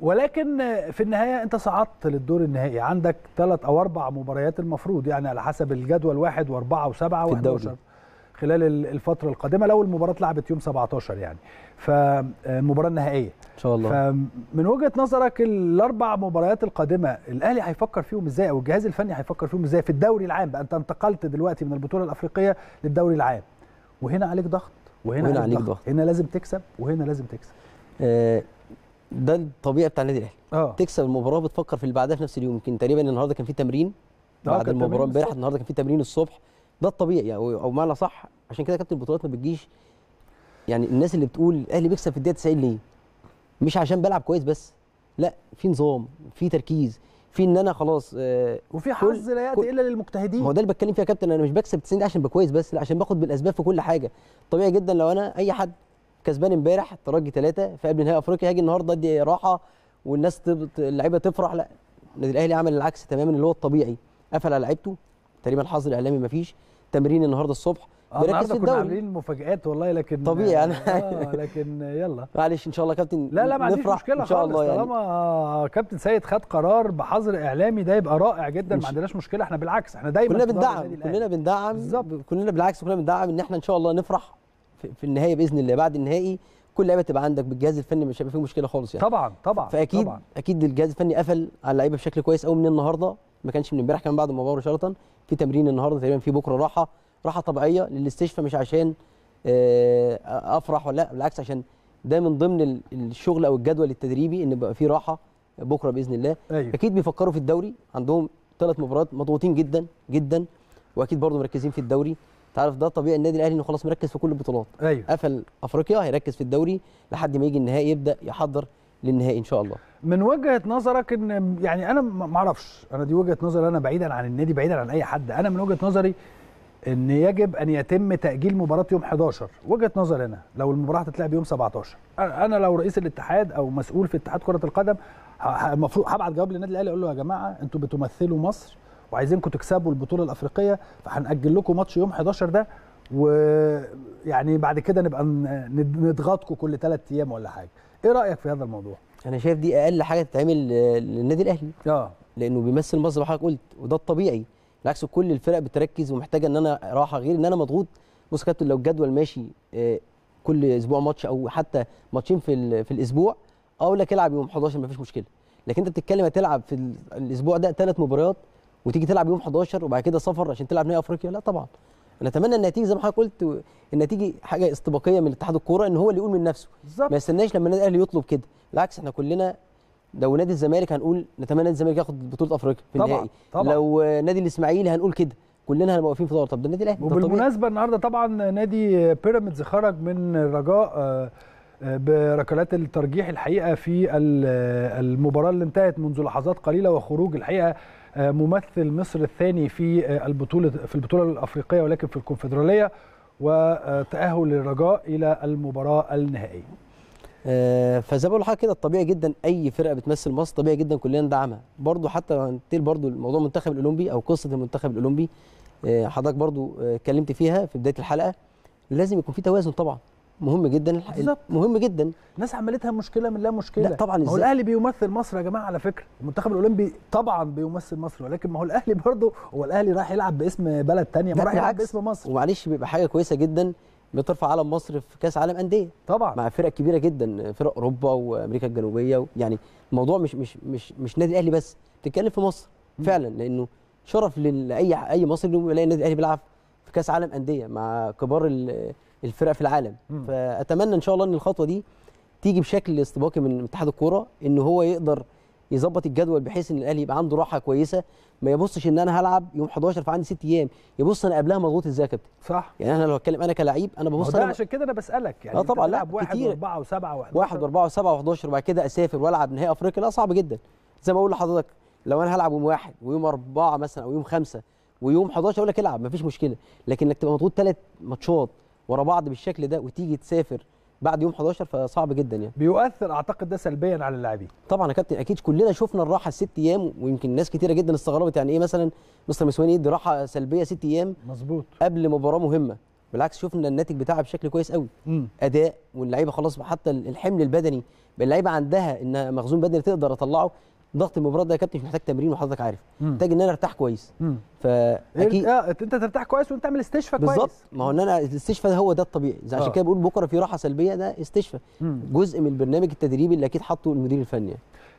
ولكن في النهايه انت صعدت للدور النهائي عندك ثلاث او اربع مباريات المفروض يعني على حسب الجدول واحد واربعه وسبعه و11 خلال الفتره القادمه لو المباراه اتلعبت يوم 17 يعني فمباراه آه، نهائيه ان شاء الله فمن وجهه نظرك الاربع مباريات القادمه الاهلي هيفكر فيهم ازاي او الجهاز الفني هيفكر فيهم ازاي في الدوري العام بقى انت انتقلت دلوقتي من البطوله الافريقيه للدوري العام وهنا عليك ضغط وهنا, وهنا عليك, عليك ضغط. ضغط هنا لازم تكسب وهنا لازم تكسب آه ده الطبيعي بتاع النادي الاهلي اه تكسب المباراه بتفكر في اللي بعدها في نفس اليوم يمكن تقريبا النهارده كان في تمرين آه، بعد المباراه امبارح النهارده كان في تمرين الصبح ده الطبيعي يعني او بمعنى صح عشان كده كابتن البطولات ما بتجيش يعني الناس اللي بتقول الاهلي بيكسب في الدقيقه 90 ليه؟ مش عشان بلعب كويس بس لا في نظام في تركيز في ان انا خلاص آه وفي حظ لا ياتي الا للمجتهدين هو ده اللي بتكلم فيه يا كابتن انا مش بكسب 90 عشان بكويس بس لا عشان باخد بالاسباب في كل حاجه طبيعي جدا لو انا اي حد كسبان امبارح الترجي ثلاثه في قبل نهائي افريقيا هاجي النهارده ادي راحه والناس اللعيبه تفرح لا النادي الاهلي عمل العكس تماما اللي هو الطبيعي قفل على لعيبته تقريبا حظر الاعلامي ما فيش تمرين النهارده الصبح آه، بيركز في الدوري عاملين مفاجآت والله لكن طبيعي انا آه لكن يلا معلش ان شاء الله كابتن لا لا ما عنديش مشكله إن شاء خالص الله يعني. طالما يعني. كابتن سيد خد قرار بحظر اعلامي ده يبقى رائع جدا ما عندناش مشكله احنا بالعكس احنا دايما كلنا بندعم كلنا بندعم بالظبط كلنا بالعكس كلنا بندعم ان احنا ان شاء الله نفرح في النهايه باذن الله بعد النهائي كل لعيبه تبقى عندك بالجهاز الفني مش هيبقى فيه مشكله خالص يعني طبعا طبعا فاكيد طبعا. اكيد الجهاز الفني قفل على اللعيبه بشكل كويس قوي من النهارده ما كانش من امبارح كان بعد المباراه مباشره في تمرين النهارده تقريبا في بكره راحه راحه طبيعيه للاستشفاء مش عشان آه، افرح ولا لا بالعكس عشان ده من ضمن الشغل او الجدول التدريبي ان يبقى في راحه بكره باذن الله أيوه. اكيد بيفكروا في الدوري عندهم ثلاث مباريات مضغوطين جدا جدا واكيد برضه مركزين في الدوري تعرف ده طبيعي النادي الاهلي انه خلاص مركز في كل البطولات أيوه. قفل افريقيا هيركز في الدوري لحد ما يجي النهائي يبدا يحضر للنهائي ان شاء الله من وجهه نظرك ان يعني انا ما اعرفش انا دي وجهه نظري انا بعيدا عن النادي بعيدا عن اي حد انا من وجهه نظري ان يجب ان يتم تاجيل مباراه يوم 11 وجهه نظر انا لو المباراه هتتلعب يوم 17 انا لو رئيس الاتحاد او مسؤول في اتحاد كره القدم المفروض هبعت جواب للنادي الاهلي اقول له يا جماعه انتوا بتمثلوا مصر وعايزينكم تكسبوا البطوله الافريقيه فهنأجل لكم ماتش يوم 11 ده ويعني بعد كده نبقى نضغطكم كل ثلاث ايام ولا حاجه ايه رايك في هذا الموضوع انا شايف دي اقل حاجه تتعمل للنادي الاهلي اه لانه بيمثل مصر زي ما حضرتك قلت وده الطبيعي بالعكس كل الفرق بتركز ومحتاجه ان انا راحه غير ان انا مضغوط بص كابتن لو الجدول ماشي آه، كل اسبوع ماتش او حتى ماتشين في في الاسبوع اقول أه، لك العب يوم 11 مفيش مشكله لكن انت بتتكلم هتلعب في الاسبوع ده ثلاث مباريات وتيجي تلعب يوم 11 وبعد كده سفر عشان تلعب نهائي افريقيا لا طبعا نتمنى النتيجه زي ما حضرتك قلت النتيجه حاجه استباقيه من اتحاد الكوره ان هو اللي يقول من نفسه بالزبط. ما يستناش لما النادي الاهلي يطلب كده بالعكس احنا كلنا لو نادي الزمالك هنقول نتمنى نادي الزمالك ياخد بطوله افريقيا في النهائي لو نادي الاسماعيلي هنقول كده كلنا هنبقى واقفين في دور طب ده النادي الاهلي وبالمناسبه النهارده طبعا نادي بيراميدز خرج من الرجاء آه، آه، بركلات الترجيح الحقيقه في آه، المباراه اللي انتهت منذ لحظات قليله وخروج الحقيقه آه، ممثل مصر الثاني في آه، البطوله في البطوله الافريقيه ولكن في الكونفدراليه وتاهل الرجاء الى المباراه النهائيه. آه، فزي ما بقول لحضرتك كده الطبيعي جدا اي فرقه بتمثل مصر طبيعي جدا كلنا ندعمها برضو حتى هنتقل برضو الموضوع المنتخب الاولمبي او قصه المنتخب الاولمبي حضرتك برضو اتكلمت فيها في بدايه الحلقه لازم يكون في توازن طبعا مهم جدا بالظبط مهم جدا الناس عملتها مشكله من لا مشكله لا طبعا هو الاهلي بيمثل مصر يا جماعه على فكره المنتخب الاولمبي طبعا بيمثل مصر ولكن ما هو الاهلي برضه هو الاهلي رايح يلعب باسم بلد ثانيه ما رايح يلعب باسم مصر ومعلش بيبقى حاجه كويسه جدا بترفع علم مصر في كاس عالم انديه طبعا مع فرق كبيره جدا فرق اوروبا وامريكا الجنوبيه يعني الموضوع مش مش مش مش نادي الاهلي بس بتتكلم في مصر فعلا لانه شرف لاي اي مصري انه يلاقي النادي الاهلي بيلعب في كاس عالم انديه مع كبار الفرق في العالم مم. فاتمنى ان شاء الله ان الخطوه دي تيجي بشكل استباقي من اتحاد الكوره ان هو يقدر يظبط الجدول بحيث ان الاهلي يبقى عنده راحه كويسه ما يبصش ان انا هلعب يوم 11 فعندي ست ايام يبص انا قبلها مضغوط ازاي يا كابتن صح يعني انا لو هتكلم انا كلعيب انا ببص انا عشان كده انا بسالك يعني لا آه طبعا لا واحد واربعه وسبعه و11 واحد واربعه وسبعه و11 وبعد كده اسافر والعب نهائي افريقيا لا صعب جدا زي ما اقول لحضرتك لو انا هلعب يوم واحد ويوم اربعه مثلا او يوم خمسه ويوم 11 يقول لك العب مفيش مشكله لكن انك تبقى مضغوط ثلاث ماتشات ورا بعض بالشكل ده وتيجي تسافر بعد يوم 11 فصعب جدا يعني بيؤثر اعتقد ده سلبيا على اللاعبين طبعا يا كابتن اكيد كلنا شفنا الراحه الست ايام ويمكن ناس كتيره جدا استغربت يعني ايه مثلا مستر مسواني يدي راحه سلبيه ست ايام مظبوط قبل مباراه مهمه بالعكس شفنا الناتج بتاعها بشكل كويس قوي مم. اداء واللعيبه خلاص حتى الحمل البدني اللعيبه عندها ان مخزون بدني تقدر تطلعه ضغط المباراه ده يا كابتن مش محتاج تمرين وحضرتك عارف محتاج ان انا ارتاح كويس فاكيد اه انت ترتاح كويس وانت تعمل استشفاء كويس بالظبط ما هو ان انا الاستشفاء ده هو ده الطبيعي عشان آه. كده بقول بكره في راحه سلبيه ده استشفاء جزء من البرنامج التدريبي اللي اكيد حاطه المدير الفني يعني.